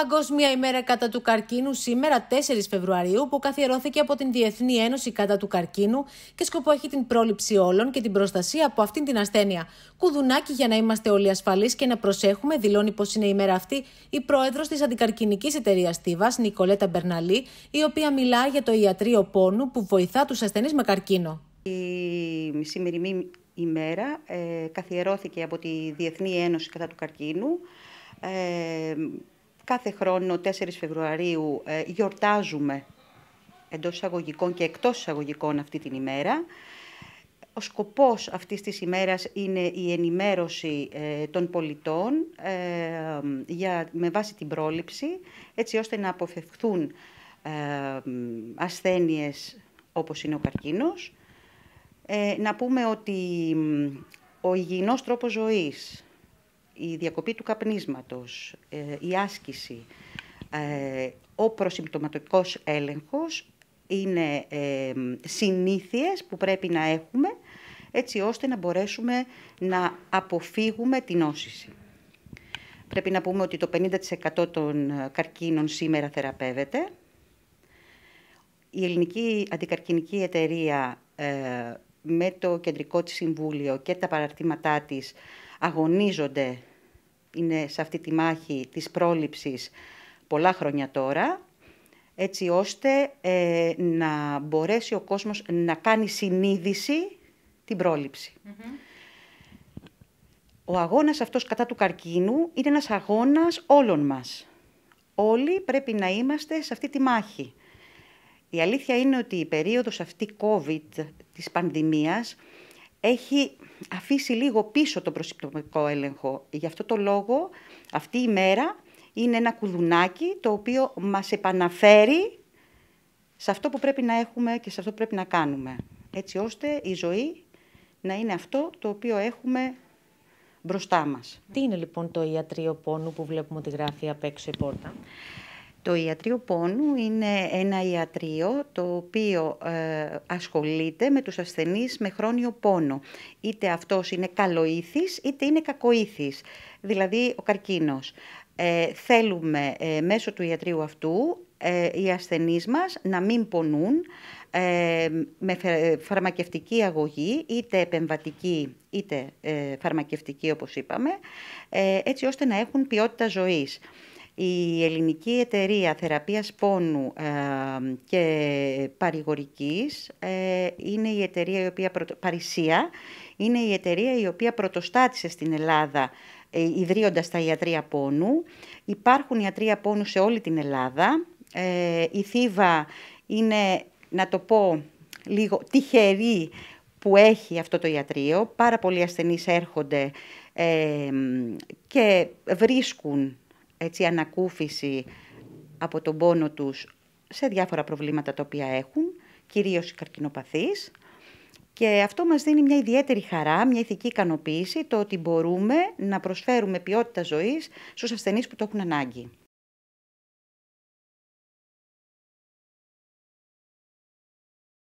Παγκόσμια ημέρα κατά του καρκίνου σήμερα 4 Φεβρουαρίου που καθιερώθηκε από την Διεθνή Ένωση κατά του καρκίνου και σκοπό έχει την πρόληψη όλων και την προστασία από αυτήν την ασθένεια. Κουδουνάκι για να είμαστε όλοι ασφαλείς και να προσέχουμε δηλώνει πως είναι η ημέρα αυτή η πρόεδρος της αντικαρκινικής εταιρείας Τίβας Νικολέτα Μπερναλή η οποία μιλά για το ιατρείο πόνου που βοηθά τους ασθενείς με καρκίνο. Η σημερινή ημέρα ε, καθιερώθηκε από τη Διεθνή Ένωση κατά του καρκίνου ε, Κάθε χρόνο, 4 Φεβρουαρίου, ε, γιορτάζουμε εντός εισαγωγικών και εκτός εισαγωγικών αυτή την ημέρα. Ο σκοπός αυτής της ημέρας είναι η ενημέρωση ε, των πολιτών ε, με βάση την πρόληψη, έτσι ώστε να αποφευχθούν ασθένειες όπως είναι ο καρκίνος. Να πούμε ότι ο υγιεινός τρόπος ζωής, η διακοπή του καπνίσματος, ε, η άσκηση, ε, ο προσυμπτωματικός έλεγχος είναι ε, συνήθειες που πρέπει να έχουμε έτσι ώστε να μπορέσουμε να αποφύγουμε την νόσηση. Πρέπει να πούμε ότι το 50% των καρκίνων σήμερα θεραπεύεται. Η Ελληνική Αντικαρκινική Εταιρεία με το κεντρικό της συμβούλιο και τα παραρτήματά της αγωνίζονται, είναι σε αυτή τη μάχη της πρόληψης πολλά χρόνια τώρα, έτσι ώστε ε, να μπορέσει ο κόσμος να κάνει συνείδηση την πρόληψη. Ο αγώνας αυτός κατά του καρκίνου είναι ένας αγώνας όλων μας. Όλοι πρέπει να είμαστε σε αυτή τη μάχη. Η αλήθεια είναι ότι η περίοδος αυτή COVID της πανδημίας έχει αφήσει λίγο πίσω τον προσωπικό έλεγχο. Γι' αυτό το λόγο αυτή η μέρα είναι ένα κουδουνάκι το οποίο μας επαναφέρει σε αυτό που πρέπει να έχουμε και σε αυτό που πρέπει να κάνουμε. Έτσι ώστε η ζωή να είναι αυτό το οποίο έχουμε μπροστά μας. Τι είναι λοιπόν το ιατρείο πόνου που βλέπουμε ότι γράφει απ' έξω η πόρτα. Το Ιατρείο Πόνου είναι ένα ιατρείο το οποίο ε, ασχολείται με τους ασθενείς με χρόνιο πόνο. Είτε αυτός είναι καλοήθης είτε είναι κακοήθης, δηλαδή ο καρκίνος. Ε, θέλουμε ε, μέσω του ιατρείου αυτού οι ασθενείς μας να μην πονούν με φαρμακευτική αγωγή, είτε επεμβατική είτε φαρμακευτική όπως είπαμε, έτσι ώστε να έχουν ποιότητα ζωής. Η Ελληνική Εταιρεία Θεραπείας Πόνου ε, και Παρηγορικής ε, είναι η εταιρεία η οποία Παρισία είναι η εταιρεία η οποία πρωτοστάτησε στην Ελλάδα ε, ιδρύοντας τα ιατρία πόνου. Υπάρχουν ιατρία πόνου σε όλη την Ελλάδα. Ε, η Θήβα είναι, να το πω λίγο, τυχερή που έχει αυτό το ιατρείο. Πάρα πολλοί ασθενείς έρχονται και βρίσκουν έτσι, ανακούφιση από τον πόνο τους σε διάφορα προβλήματα τα οποία έχουν, κυρίως οι καρκινοπαθείς. Και αυτό μας δίνει μια ιδιαίτερη χαρά, μια ηθική ικανοποίηση, το ότι μπορούμε να προσφέρουμε ποιότητα ζωής στους ασθενείς που το έχουν ανάγκη.